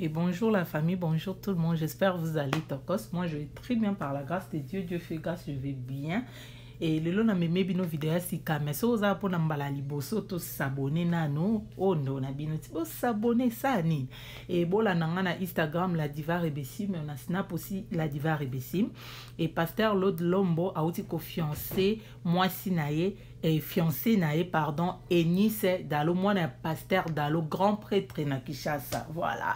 Et bonjour la famille, bonjour tout le monde. J'espère que vous allez tokos. Moi, je vais très bien par la grâce de Dieu. Dieu fait grâce, je vais bien. Et lelo na meme bino video ya si vous so oza mpona vous liboso oh non, nano ondo na bino ti bosabone Et bon Et na instagram la diva mais on a snap aussi la diva rebesim Et pasteur lod lombo a fiancé, moi moi et et fiancé Naé, pardon enise dalo moi, un pasteur dalo grand prêtre na kinshasa voilà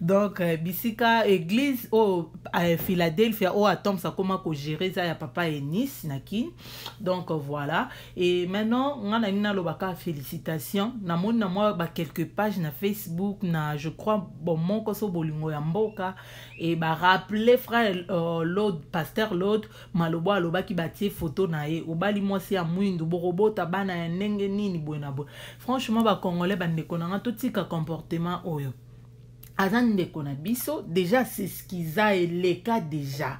donc euh, bisika église oyo oh, philadelphia oyo oh, atoms akóma kogere eza ya papa enis na kini donc euh, voilà et maintenant nga na nini nalobaka félicitation namoni na mwa bakelque page na facebook na je crois bomoko so bolingo ya mboka e barappele frère uh, lod paster lod malobo alobaki batie foto na ye obali mwasi ya mwindu bokobota bana ya ndenge nini boye na boye franchement bacongolais bandeko na nga totika comportement oyo aza ndeko na biso déjà sesikiza eleka déjà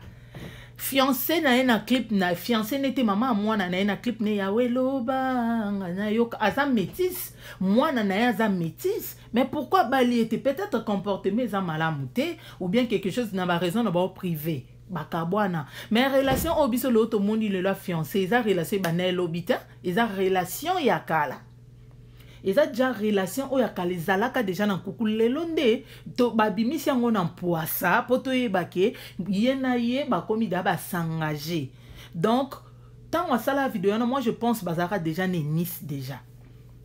fiancé na ye na clip na fiancé ne te mama ya mwana na ye na clip ne yawe lobanga nayoka aza métis mwana na ye aza métis mais pourquoi bali ete peut-être comportement eza malamu te ou bien quelque chose na baraison na bao privé bakabwana mais relation oyo biso leo tomoni lelo ya fiancé eza relation ebanda elobi te eza relation ya kala eza ja relation oyo kala ezalaka deja na nkuku lelo nde babimisi yango na mpwasa mpo toyeba ke ye na ye bakomi da basengage donc ntango asala video wana moi je pense bazalaka deja na nice deja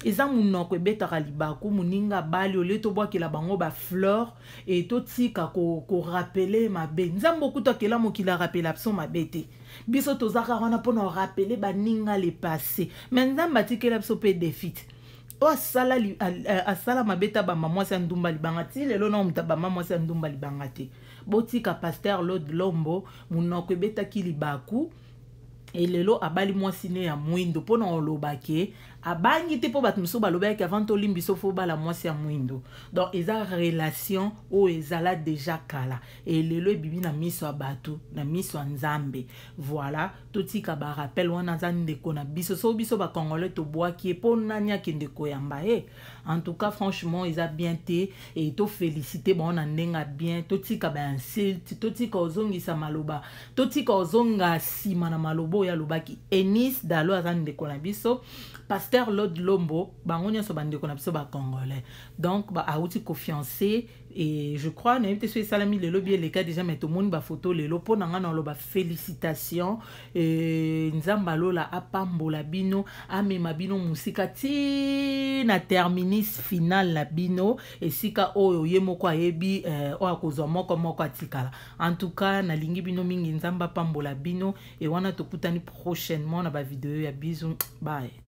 eza monoko ebetaka libaku moninga bali olie tobwakela bango bafleur e totika korapele ko mabe nzambe okutu akela mokili arapela biso mabe te biso tozaka wana mpona orapele baninga le passé me nzambe atikela biso mpe defite oyo asala, euh, asala mabe ta bamba mwasi ya ndumba libanga ti lelo na omuta bamba mwasi ya ndumba libanga te botika paster lod lombo monoko ebetaki libaku elelo abali mwasi ne ya mwindo mpona oloba ke abangi te mpo bato mosusu balobaki avant tolimbi so fo obala mwasi ya mwindo donc eza relation oyo ezala deja kala elelo ebibi na miso ya bato na miso ya nzambe voilà totika barappel wana aza ndeko na biso so biso bacongolais tobwaki ye mpo nani akende koyamba ye en tout cas franchement eza bien te e tofélicite bango na ndenge ya bien totika bainsulte totika ozongisa maloba totika ozonga nsima na maloba oyo alobaki enis dalo aza ndeko na biso pasteur Esther Lombo, bango so bandeko na biso ba congolais. Donc ba auti confiancé et je crois na yebite so le lobby et les cas déjà mais monde ba photo le lopo na nga na félicitations lola a la bino amema bino musika ti na terminus final la bino et esika oyo ye moko ayebi eh, oyo akozwa moko moko atikala en tout cas n'a lingi bino mingi nzamba pambola bino et wana kutani prochainement na vidéo ya biso bye